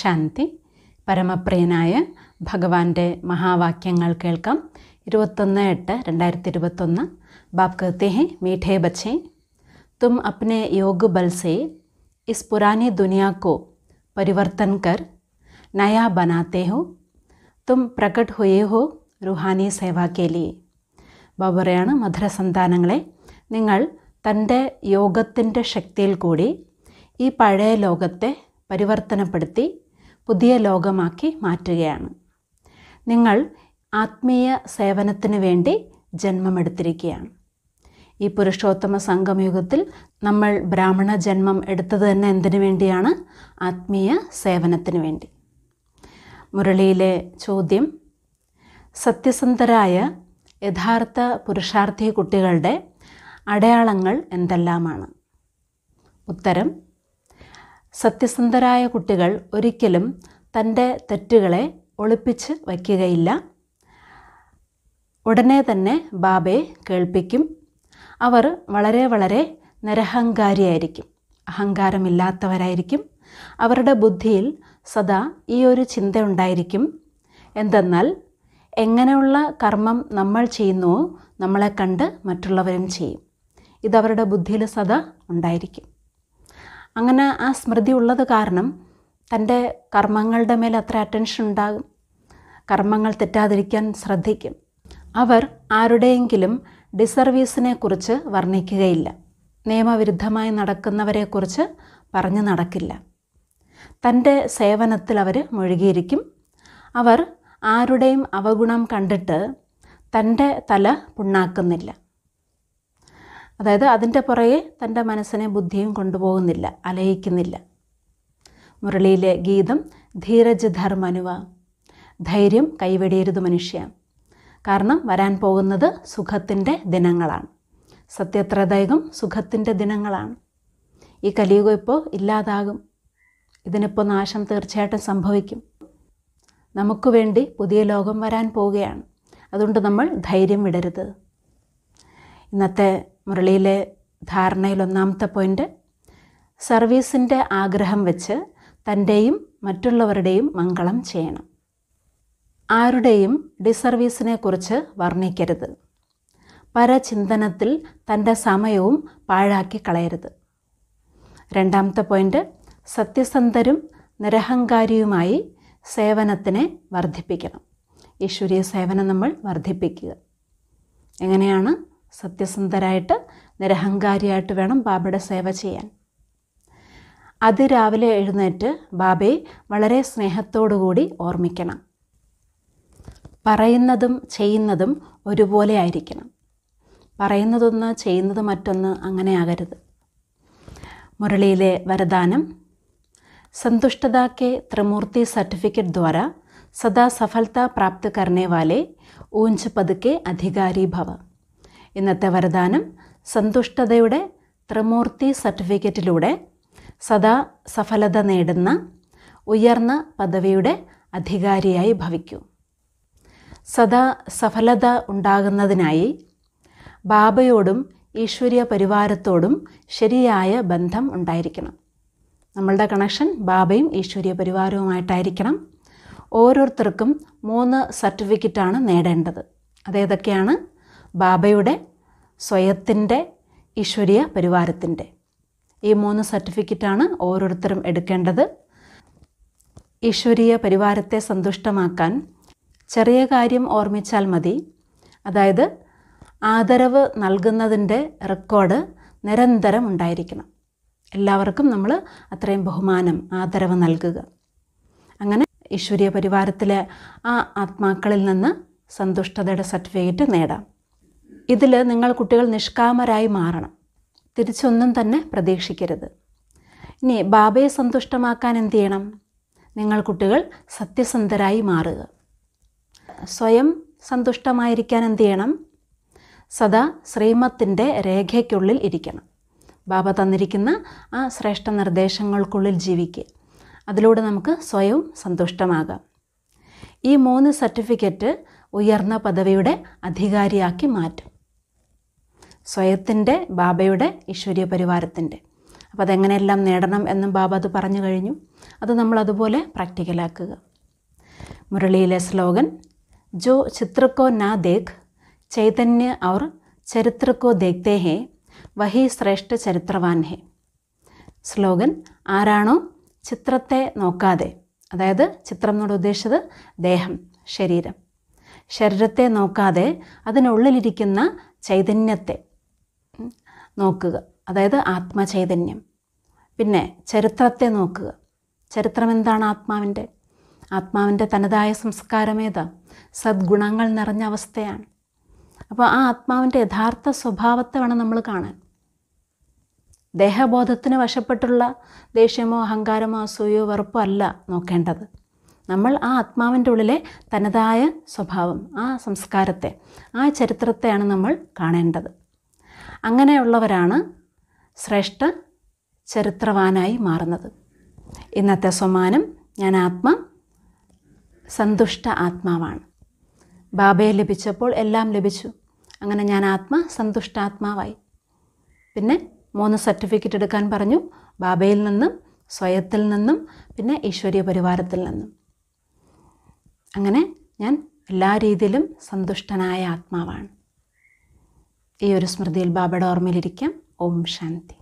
ശാന്തി പരമപ്രിയനായ ഭഗവാന്റെ മഹാവാക്യങ്ങൾ കേൾക്കാം ഇരുപത്തൊന്ന് എട്ട് രണ്ടായിരത്തി ഇരുപത്തൊന്ന് ബാപ് कहते हैं मीठे बच्चे तुम अपने योग बल से इस पुरानी दुनिया को परिवर्तन कर नया തും പ്രകട് ഹുയേ ഹോ റുഹാനി സേവാക്കേലി ബാബ പറയാണ് മധുര നിങ്ങൾ തൻ്റെ യോഗത്തിൻ്റെ ശക്തിയിൽ കൂടി ഈ പഴയ ലോകത്തെ പരിവർത്തനപ്പെടുത്തി പുതിയ ലോകമാക്കി മാറ്റുകയാണ് നിങ്ങൾ ആത്മീയ സേവനത്തിന് വേണ്ടി ജന്മമെടുത്തിരിക്കുകയാണ് ഈ പുരുഷോത്തമ സംഗമയുഗത്തിൽ നമ്മൾ ബ്രാഹ്മണ ജന്മം എടുത്തത് തന്നെ എന്തിനു വേണ്ടിയാണ് ആത്മീയ സേവനത്തിന് വേണ്ടി മുരളിയിലെ ചോദ്യം സത്യസന്ധരായ യഥാർത്ഥ പുരുഷാർത്ഥി കുട്ടികളുടെ അടയാളങ്ങൾ എന്തെല്ലാമാണ് ഉത്തരം സത്യസന്ധരായ കുട്ടികൾ ഒരിക്കലും തൻ്റെ തെറ്റുകളെ ഒളിപ്പിച്ച് വയ്ക്കുകയില്ല ഉടനെ തന്നെ ബാബയെ കേൾപ്പിക്കും അവർ വളരെ വളരെ നിരഹങ്കാരിയായിരിക്കും അഹങ്കാരമില്ലാത്തവരായിരിക്കും അവരുടെ ബുദ്ധിയിൽ സദാ ഈ ഒരു ചിന്ത ഉണ്ടായിരിക്കും എന്തെന്നാൽ എങ്ങനെയുള്ള കർമ്മം നമ്മൾ ചെയ്യുന്നുവോ നമ്മളെ കണ്ട് മറ്റുള്ളവരും ചെയ്യും ഇതവരുടെ ബുദ്ധിയിൽ സദാ ഉണ്ടായിരിക്കും അങ്ങനെ ആ സ്മൃതി ഉള്ളത് കാരണം തൻ്റെ കർമ്മങ്ങളുടെ മേൽ അത്ര അറ്റൻഷൻ ഉണ്ടാകും കർമ്മങ്ങൾ തെറ്റാതിരിക്കാൻ ശ്രദ്ധിക്കും അവർ ആരുടെയെങ്കിലും ഡിസർവീസിനെക്കുറിച്ച് വർണ്ണിക്കുകയില്ല നിയമവിരുദ്ധമായി നടക്കുന്നവരെക്കുറിച്ച് പറഞ്ഞു നടക്കില്ല തൻ്റെ സേവനത്തിൽ അവർ മുഴുകിയിരിക്കും അവർ ആരുടെയും അവഗുണം കണ്ടിട്ട് തൻ്റെ തല പുണ്ണാക്കുന്നില്ല അതായത് അതിൻ്റെ പുറകെ തൻ്റെ മനസ്സിനെ ബുദ്ധിയും കൊണ്ടുപോകുന്നില്ല അലയിക്കുന്നില്ല മുരളിയിലെ ഗീതം ധീരജ് ധർമ്മനുവ ധൈര്യം കൈവെടിയരുത് മനുഷ്യ കാരണം വരാൻ പോകുന്നത് സുഖത്തിൻ്റെ ദിനങ്ങളാണ് സത്യത്രദൈകം സുഖത്തിൻ്റെ ദിനങ്ങളാണ് ഈ കലിയുഗം ഇപ്പോൾ ഇല്ലാതാകും ഇതിനിപ്പോൾ നാശം തീർച്ചയായിട്ടും സംഭവിക്കും നമുക്ക് വേണ്ടി പുതിയ ലോകം വരാൻ പോവുകയാണ് അതുകൊണ്ട് നമ്മൾ ധൈര്യം വിടരുത് ഇന്നത്തെ മുരളിയിലെ ധാരണയിൽ ഒന്നാമത്തെ പോയിൻ്റ് സർവീസിൻ്റെ ആഗ്രഹം വെച്ച് തൻ്റെയും മറ്റുള്ളവരുടെയും മംഗളം ചെയ്യണം ആരുടെയും ഡിസർവീസിനെക്കുറിച്ച് വർണ്ണിക്കരുത് പരചിന്തനത്തിൽ തൻ്റെ സമയവും പാഴാക്കി കളയരുത് രണ്ടാമത്തെ പോയിൻ്റ് സത്യസന്ധരും നിരഹങ്കാരിയുമായി സേവനത്തിനെ വർദ്ധിപ്പിക്കണം ഈശ്വരീയ സേവനം നമ്മൾ വർദ്ധിപ്പിക്കുക എങ്ങനെയാണ് സത്യസന്ധരായിട്ട് നിരഹങ്കാരിയായിട്ട് വേണം ബാബയുടെ സേവ ചെയ്യാൻ അതിരാവിലെ എഴുന്നേറ്റ് ബാബയെ വളരെ സ്നേഹത്തോടുകൂടി ഓർമ്മിക്കണം പറയുന്നതും ചെയ്യുന്നതും ഒരുപോലെ ആയിരിക്കണം പറയുന്നതൊന്ന് ചെയ്യുന്നത് മറ്റൊന്ന് അങ്ങനെ ആകരുത് മുരളിയിലെ വരദാനം സന്തുഷ്ടതാക്കെ ത്രിമൂർത്തി സർട്ടിഫിക്കറ്റ് ദ്വാര സദാ सदा പ്രാപ്തി प्राप्त करने वाले ऊंच पद के अधिकारी भव ഇന്നത്തെ വരദാനം സന്തുഷ്ടതയുടെ ത്രിമൂർത്തി സർട്ടിഫിക്കറ്റിലൂടെ സദാ സഫലത നേടുന്ന ഉയർന്ന പദവിയുടെ അധികാരിയായി ഭവിക്കൂ സദാ സഫലത ഉണ്ടാകുന്നതിനായി ബാബയോടും ഈശ്വര്യ പരിവാരത്തോടും ശരിയായ ബന്ധം ഉണ്ടായിരിക്കണം നമ്മളുടെ കണക്ഷൻ ബാബയും ഈശ്വര്യ പരിവാരവുമായിട്ടായിരിക്കണം ഓരോരുത്തർക്കും മൂന്ന് സർട്ടിഫിക്കറ്റാണ് നേടേണ്ടത് അതേതൊക്കെയാണ് ബാബയുടെ സ്വയത്തിൻ്റെ ഈശ്വരീയ പരിവാരത്തിൻ്റെ ഈ മൂന്ന് സർട്ടിഫിക്കറ്റാണ് ഓരോരുത്തരും എടുക്കേണ്ടത് ഈശ്വരീയ പരിവാരത്തെ സന്തുഷ്ടമാക്കാൻ ചെറിയ കാര്യം ഓർമ്മിച്ചാൽ മതി അതായത് ആദരവ് നൽകുന്നതിൻ്റെ റെക്കോർഡ് നിരന്തരം ഉണ്ടായിരിക്കണം എല്ലാവർക്കും നമ്മൾ അത്രയും ബഹുമാനം ആദരവ് നൽകുക അങ്ങനെ ഈശ്വരീയ പരിവാരത്തിലെ ആ ആത്മാക്കളിൽ നിന്ന് സന്തുഷ്ടതയുടെ സർട്ടിഫിക്കറ്റ് നേടാം ഇതിൽ നിങ്ങൾ കുട്ടികൾ നിഷ്കാമരായി മാറണം തിരിച്ചൊന്നും തന്നെ പ്രതീക്ഷിക്കരുത് ഇനി ബാബയെ സന്തുഷ്ടമാക്കാൻ എന്ത് ചെയ്യണം നിങ്ങൾ കുട്ടികൾ സത്യസന്ധരായി മാറുക സ്വയം സന്തുഷ്ടമായിരിക്കാൻ എന്ത് ചെയ്യണം സദാ ശ്രീമത്തിൻ്റെ രേഖയ്ക്കുള്ളിൽ ഇരിക്കണം ബാബ തന്നിരിക്കുന്ന ആ ശ്രേഷ്ഠ നിർദ്ദേശങ്ങൾക്കുള്ളിൽ ജീവിക്കുക അതിലൂടെ നമുക്ക് സ്വയവും സന്തുഷ്ടമാകാം ഈ മൂന്ന് സർട്ടിഫിക്കറ്റ് ഉയർന്ന പദവിയുടെ അധികാരിയാക്കി മാറ്റും സ്വയത്തിൻ്റെ ബാബയുടെ ഈശ്വര്യ പരിവാരത്തിൻ്റെ അപ്പോൾ അതെങ്ങനെയെല്ലാം നേടണം എന്നും ബാബ അത് പറഞ്ഞു കഴിഞ്ഞു അത് നമ്മൾ അതുപോലെ പ്രാക്ടിക്കലാക്കുക മുരളിയിലെ സ്ലോഗൻ ജോ ചിത്രക്കോ നാ ദേഖ് ചൈതന്യ ഔർ ചരിത്രക്കോ ദേഖ്തേ ഹേ വഹി ശ്രേഷ്ഠ ചരിത്രവാൻ ഹേ സ്ലോഗൻ ആരാണോ ചിത്രത്തെ നോക്കാതെ അതായത് ചിത്രം എന്നോട് ഉദ്ദേശിച്ചത് ദേഹം ശരീരം ശരീരത്തെ നോക്കാതെ അതിനുള്ളിലിരിക്കുന്ന ചൈതന്യത്തെ നോക്കുക അതായത് ആത്മചൈതന്യം പിന്നെ ചരിത്രത്തെ നോക്കുക ചരിത്രം എന്താണ് ആത്മാവിൻ്റെ ആത്മാവിൻ്റെ തനതായ സംസ്കാരമേതാ സദ്ഗുണങ്ങൾ നിറഞ്ഞ അവസ്ഥയാണ് അപ്പോൾ ആ ആത്മാവിൻ്റെ യഥാർത്ഥ സ്വഭാവത്തെ വേണം നമ്മൾ കാണാൻ ദേഹബോധത്തിന് വശപ്പെട്ടുള്ള ദേഷ്യമോ അഹങ്കാരമോ അസൂയോ വെറുപ്പോ അല്ല നോക്കേണ്ടത് നമ്മൾ ആ ആത്മാവിൻ്റെ ഉള്ളിലെ തനതായ സ്വഭാവം ആ സംസ്കാരത്തെ ആ ചരിത്രത്തെയാണ് നമ്മൾ കാണേണ്ടത് അങ്ങനെയുള്ളവരാണ് ശ്രേഷ്ഠ ചരിത്രവാനായി മാറുന്നത് ഇന്നത്തെ സമാനം ഞാൻ ആത്മ സന്തുഷ്ട ആത്മാവാണ് ബാബയെ ലഭിച്ചപ്പോൾ എല്ലാം ലഭിച്ചു അങ്ങനെ ഞാൻ ആത്മ സന്തുഷ്ടാത്മാവായി പിന്നെ മൂന്ന് സർട്ടിഫിക്കറ്റ് എടുക്കാൻ പറഞ്ഞു ബാബയിൽ നിന്നും സ്വയത്തിൽ നിന്നും പിന്നെ ഈശ്വരീയ പരിവാരത്തിൽ നിന്നും അങ്ങനെ ഞാൻ എല്ലാ രീതിയിലും സന്തുഷ്ടനായ ആത്മാവാണ് ഈ ഒരു സ്മൃതിയിൽ ബാബയുടെ ഓർമ്മയിലിരിക്കാം ഓം ശാന്തി